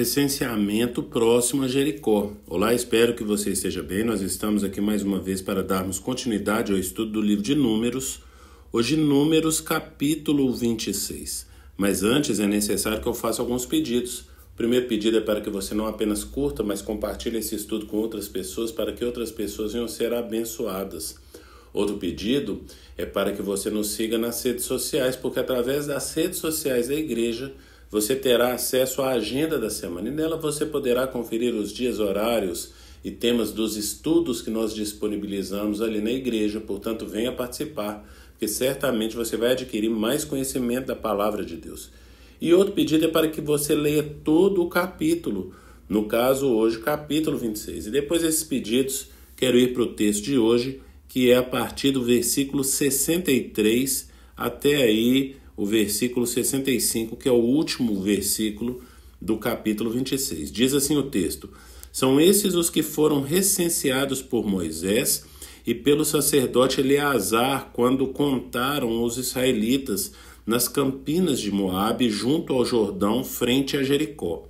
recenseamento próximo a Jericó. Olá, espero que você esteja bem. Nós estamos aqui mais uma vez para darmos continuidade ao estudo do livro de Números, hoje Números capítulo 26. Mas antes é necessário que eu faça alguns pedidos. O primeiro pedido é para que você não apenas curta, mas compartilhe esse estudo com outras pessoas para que outras pessoas venham ser abençoadas. Outro pedido é para que você nos siga nas redes sociais, porque através das redes sociais da igreja você terá acesso à agenda da semana e nela você poderá conferir os dias, horários e temas dos estudos que nós disponibilizamos ali na igreja. Portanto, venha participar, porque certamente você vai adquirir mais conhecimento da palavra de Deus. E outro pedido é para que você leia todo o capítulo, no caso hoje, capítulo 26. E depois desses pedidos, quero ir para o texto de hoje, que é a partir do versículo 63 até aí o versículo 65, que é o último versículo do capítulo 26. Diz assim o texto: São esses os que foram recenseados por Moisés e pelo sacerdote Eleazar quando contaram os israelitas nas campinas de Moabe, junto ao Jordão, frente a Jericó.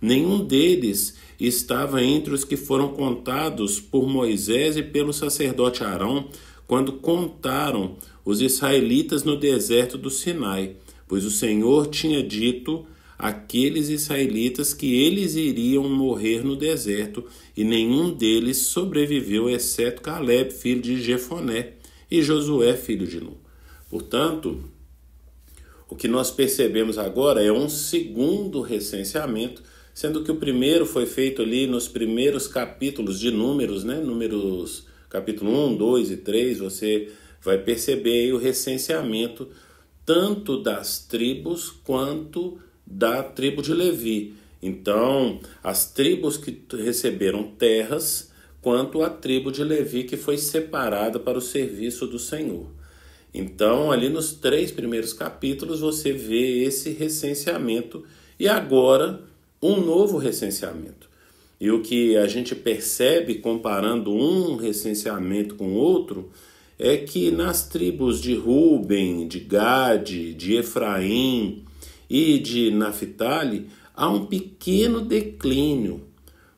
Nenhum deles estava entre os que foram contados por Moisés e pelo sacerdote Arão quando contaram os israelitas no deserto do Sinai, pois o Senhor tinha dito àqueles israelitas que eles iriam morrer no deserto, e nenhum deles sobreviveu, exceto Caleb, filho de Jefoné, e Josué, filho de Nun. Portanto, o que nós percebemos agora é um segundo recenseamento, sendo que o primeiro foi feito ali nos primeiros capítulos de Números, né? Números capítulo 1, 2 e 3, você vai perceber o recenseamento tanto das tribos quanto da tribo de Levi. Então, as tribos que receberam terras, quanto a tribo de Levi que foi separada para o serviço do Senhor. Então, ali nos três primeiros capítulos, você vê esse recenseamento e agora um novo recenseamento. E o que a gente percebe comparando um recenseamento com outro é que nas tribos de Ruben, de Gade, de Efraim e de Naphtali há um pequeno declínio,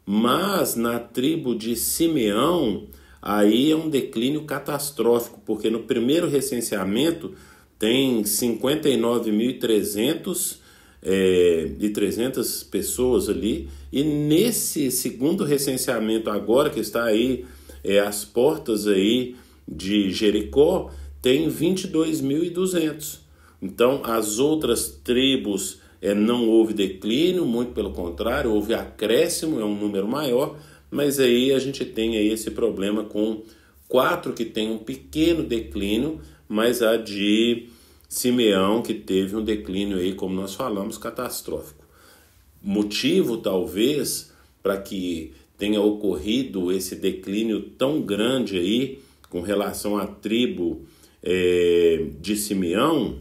mas na tribo de Simeão aí é um declínio catastrófico, porque no primeiro recenseamento tem 59.300 é, de 300 pessoas ali, e nesse segundo recenseamento agora que está aí é, às portas aí de Jericó, tem 22.200. Então, as outras tribos é, não houve declínio, muito pelo contrário, houve acréscimo, é um número maior, mas aí a gente tem aí esse problema com quatro que tem um pequeno declínio, mas a de Simeão, que teve um declínio aí, como nós falamos, catastrófico. Motivo, talvez, para que tenha ocorrido esse declínio tão grande aí com relação à tribo é, de Simeão,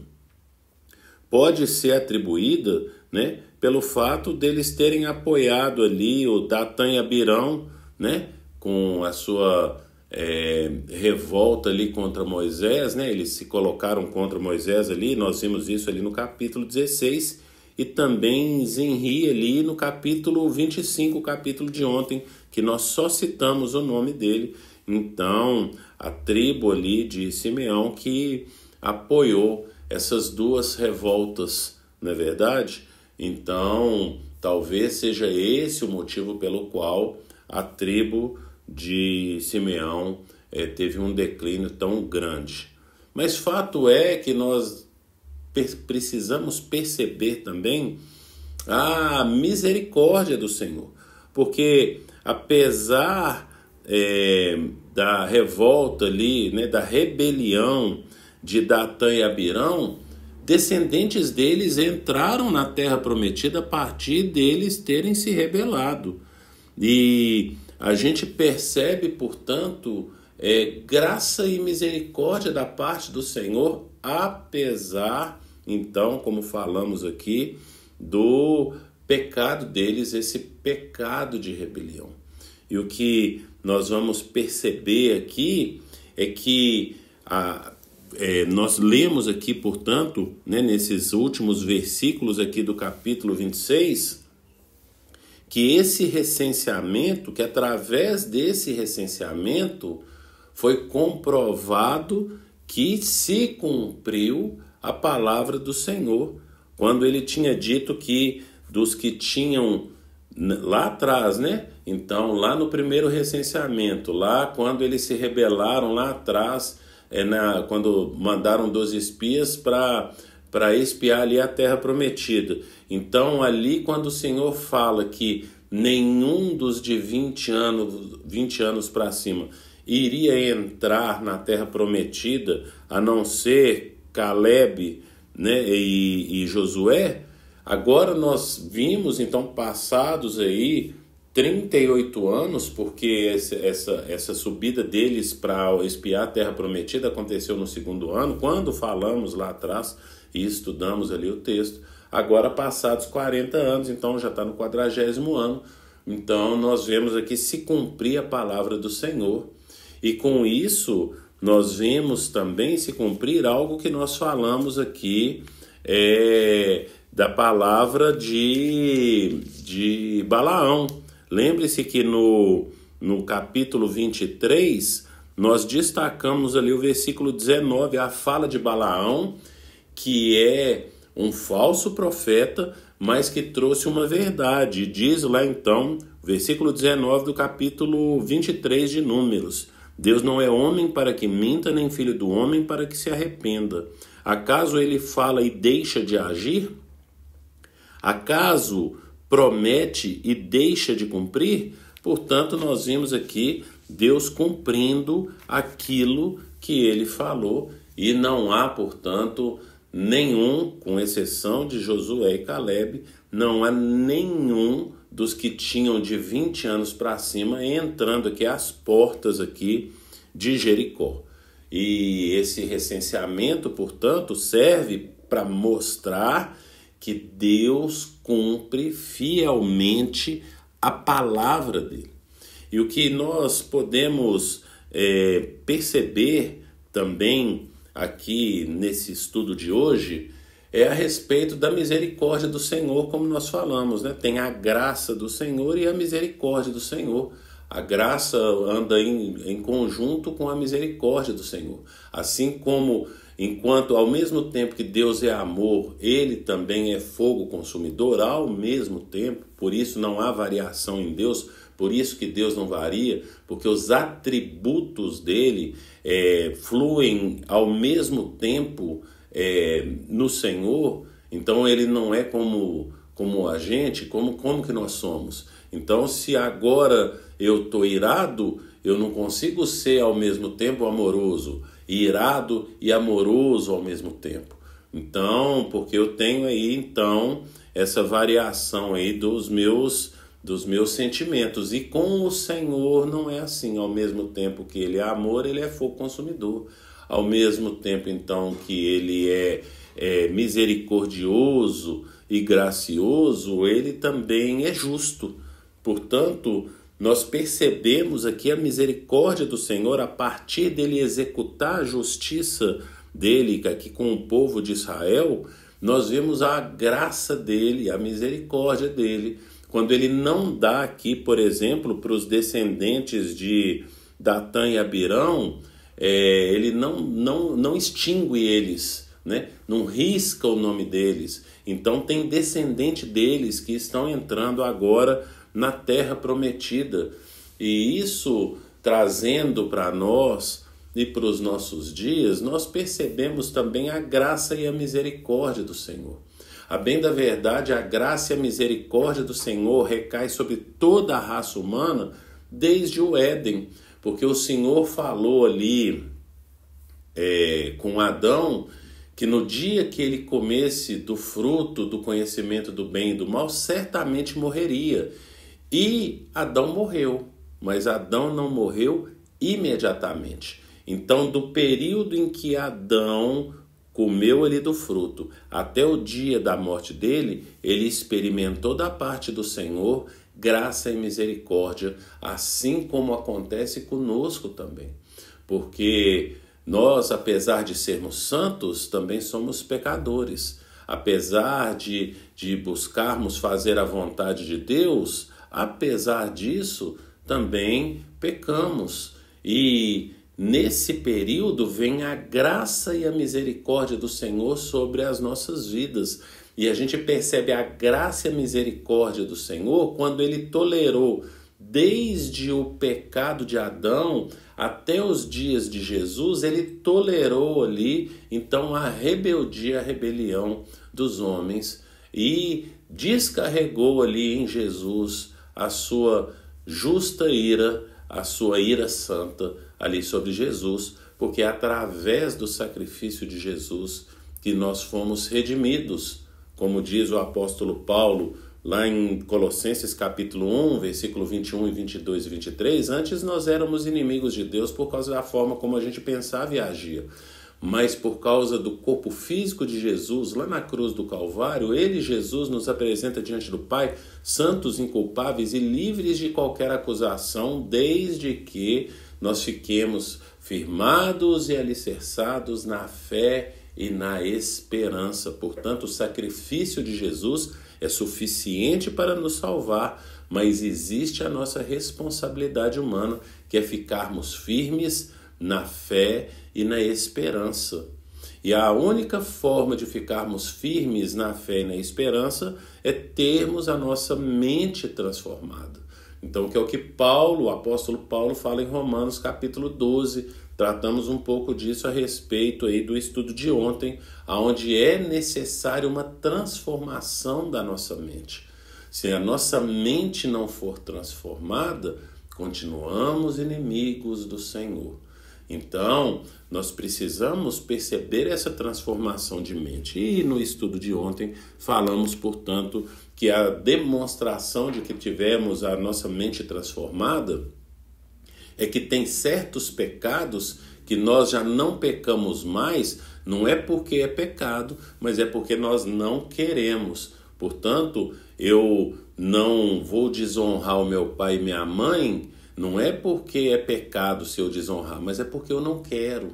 pode ser atribuída né, pelo fato deles terem apoiado ali o Datan e Abirão, né, com a sua é, revolta ali contra Moisés, né? Eles se colocaram contra Moisés ali, nós vimos isso ali no capítulo 16 e também Zenri ali no capítulo 25, capítulo de ontem, que nós só citamos o nome dele. Então, a tribo ali de Simeão que apoiou essas duas revoltas, não é verdade? Então, talvez seja esse o motivo pelo qual a tribo de Simeão é, teve um declínio tão grande. Mas fato é que nós precisamos perceber também a misericórdia do Senhor, porque apesar é, da revolta ali, né, da rebelião de Datã e Abirão, descendentes deles entraram na terra prometida a partir deles terem se rebelado. E a gente percebe, portanto, é, graça e misericórdia da parte do Senhor, apesar, então, como falamos aqui, do pecado deles, esse pecado de rebelião. E o que nós vamos perceber aqui é que a, é, nós lemos aqui, portanto, né, nesses últimos versículos aqui do capítulo 26, que esse recenseamento, que através desse recenseamento foi comprovado que se cumpriu a palavra do Senhor, quando ele tinha dito que dos que tinham lá atrás, né? Então, lá no primeiro recenseamento, lá quando eles se rebelaram lá atrás, é na, quando mandaram dois espias para para espiar ali a terra prometida. Então, ali, quando o Senhor fala que nenhum dos de 20 anos, 20 anos para cima iria entrar na terra prometida, a não ser Caleb né, e, e Josué, agora nós vimos, então, passados aí 38 anos, porque essa, essa, essa subida deles para espiar a terra prometida aconteceu no segundo ano, quando falamos lá atrás e estudamos ali o texto. Agora, passados 40 anos, então já está no quadragésimo ano, então nós vemos aqui se cumprir a palavra do Senhor. E com isso, nós vemos também se cumprir algo que nós falamos aqui é, da palavra de, de Balaão. Lembre-se que no, no capítulo 23, nós destacamos ali o versículo 19, a fala de Balaão que é um falso profeta, mas que trouxe uma verdade. Diz lá então, versículo 19 do capítulo 23 de Números: Deus não é homem para que minta, nem filho do homem para que se arrependa. Acaso ele fala e deixa de agir? Acaso promete e deixa de cumprir? Portanto, nós vimos aqui Deus cumprindo aquilo que ele falou e não há, portanto, nenhum, com exceção de Josué e Caleb, não há nenhum dos que tinham de 20 anos para cima entrando aqui às portas aqui de Jericó. E esse recenseamento, portanto, serve para mostrar que Deus cumpre fielmente a palavra dele. E o que nós podemos é, perceber também aqui nesse estudo de hoje é a respeito da misericórdia do Senhor, como nós falamos, né? Tem a graça do Senhor e a misericórdia do Senhor. A graça anda em, em conjunto com a misericórdia do Senhor. Assim como Enquanto ao mesmo tempo que Deus é amor, ele também é fogo consumidor, ao mesmo tempo, por isso não há variação em Deus, por isso que Deus não varia, porque os atributos dele é, fluem ao mesmo tempo é, no Senhor, então ele não é como, como a gente, como, como que nós somos. Então, se agora eu estou irado, eu não consigo ser ao mesmo tempo amoroso irado e amoroso ao mesmo tempo. Então, porque eu tenho aí então essa variação aí dos meus dos meus sentimentos e com o Senhor não é assim, ao mesmo tempo que ele é amor, ele é fogo consumidor. Ao mesmo tempo então que ele é, é misericordioso e gracioso, ele também é justo. Portanto, nós percebemos aqui a misericórdia do Senhor a partir dele executar a justiça dele aqui com o povo de Israel. Nós vemos a graça dele, a misericórdia dele, quando ele não dá aqui, por exemplo, para os descendentes de Datã e Abirão, é, ele não, não, não extingue eles, né? não risca o nome deles. Então tem descendente deles que estão entrando agora na terra prometida. E isso trazendo para nós e para os nossos dias, nós percebemos também a graça e a misericórdia do Senhor. A bem da verdade, a graça e a misericórdia do Senhor recai sobre toda a raça humana desde o Éden, porque o Senhor falou ali é, com Adão que no dia que ele comesse do fruto do conhecimento do bem e do mal, certamente morreria. E Adão morreu, mas Adão não morreu imediatamente. Então, do período em que Adão comeu ali do fruto até o dia da morte dele, ele experimentou da parte do Senhor graça e misericórdia, assim como acontece conosco também. Porque nós, apesar de sermos santos, também somos pecadores. Apesar de, de buscarmos fazer a vontade de Deus, Apesar disso, também pecamos. E nesse período vem a graça e a misericórdia do Senhor sobre as nossas vidas. E a gente percebe a graça e a misericórdia do Senhor quando ele tolerou desde o pecado de Adão até os dias de Jesus, ele tolerou ali então a rebeldia, a rebelião dos homens e descarregou ali em Jesus a sua justa ira, a sua ira santa ali sobre Jesus, porque é através do sacrifício de Jesus que nós fomos redimidos, como diz o apóstolo Paulo lá em Colossenses capítulo 1, versículo 21 e 22 e 23, antes nós éramos inimigos de Deus por causa da forma como a gente pensava e agia mas por causa do corpo físico de Jesus lá na cruz do Calvário, ele, Jesus, nos apresenta diante do Pai santos, inculpáveis e livres de qualquer acusação, desde que nós fiquemos firmados e alicerçados na fé e na esperança. Portanto, o sacrifício de Jesus é suficiente para nos salvar, mas existe a nossa responsabilidade humana, que é ficarmos firmes na fé e na esperança. E a única forma de ficarmos firmes na fé e na esperança é termos a nossa mente transformada. Então, que é o que Paulo, o apóstolo Paulo, fala em Romanos capítulo 12. Tratamos um pouco disso a respeito aí do estudo de ontem, aonde é necessária uma transformação da nossa mente. Se a nossa mente não for transformada, continuamos inimigos do Senhor. Então, nós precisamos perceber essa transformação de mente. E no estudo de ontem, falamos, portanto, que a demonstração de que tivemos a nossa mente transformada é que tem certos pecados que nós já não pecamos mais, não é porque é pecado, mas é porque nós não queremos. Portanto, eu não vou desonrar o meu pai e minha mãe não é porque é pecado se eu desonrar, mas é porque eu não quero.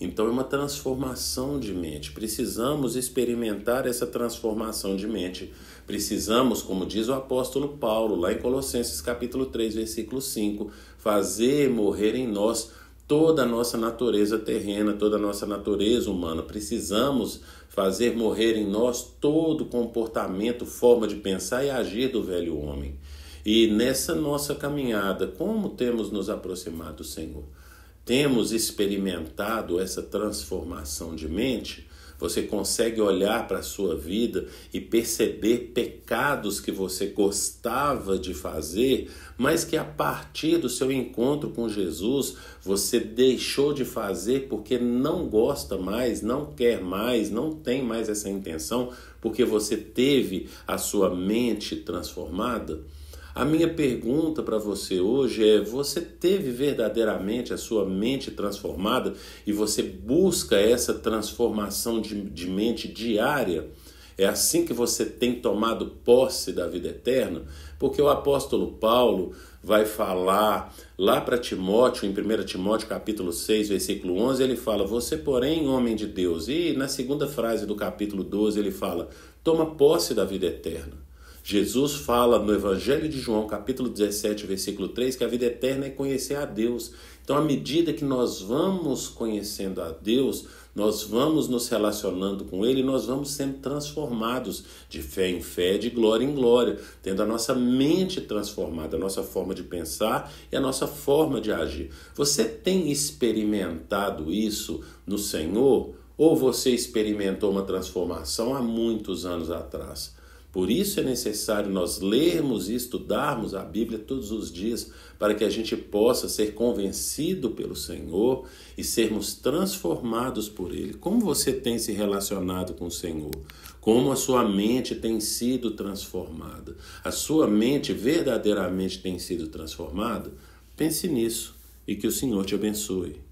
Então é uma transformação de mente. Precisamos experimentar essa transformação de mente. Precisamos, como diz o apóstolo Paulo, lá em Colossenses capítulo 3, versículo 5, fazer morrer em nós toda a nossa natureza terrena, toda a nossa natureza humana. Precisamos fazer morrer em nós todo comportamento, forma de pensar e agir do velho homem. E nessa nossa caminhada, como temos nos aproximado do Senhor? Temos experimentado essa transformação de mente? Você consegue olhar para a sua vida e perceber pecados que você gostava de fazer, mas que a partir do seu encontro com Jesus você deixou de fazer porque não gosta mais, não quer mais, não tem mais essa intenção, porque você teve a sua mente transformada? A minha pergunta para você hoje é: você teve verdadeiramente a sua mente transformada e você busca essa transformação de, de mente diária? É assim que você tem tomado posse da vida eterna? Porque o apóstolo Paulo vai falar lá para Timóteo, em 1 Timóteo capítulo 6, versículo 11, ele fala: "Você, porém, homem de Deus". E na segunda frase do capítulo 12, ele fala: "Toma posse da vida eterna". Jesus fala no Evangelho de João, capítulo 17, versículo 3, que a vida eterna é conhecer a Deus. Então, à medida que nós vamos conhecendo a Deus, nós vamos nos relacionando com Ele, nós vamos sendo transformados de fé em fé, de glória em glória, tendo a nossa mente transformada, a nossa forma de pensar e a nossa forma de agir. Você tem experimentado isso no Senhor? Ou você experimentou uma transformação há muitos anos atrás? Por isso é necessário nós lermos e estudarmos a Bíblia todos os dias, para que a gente possa ser convencido pelo Senhor e sermos transformados por Ele. Como você tem se relacionado com o Senhor? Como a sua mente tem sido transformada? A sua mente verdadeiramente tem sido transformada? Pense nisso e que o Senhor te abençoe.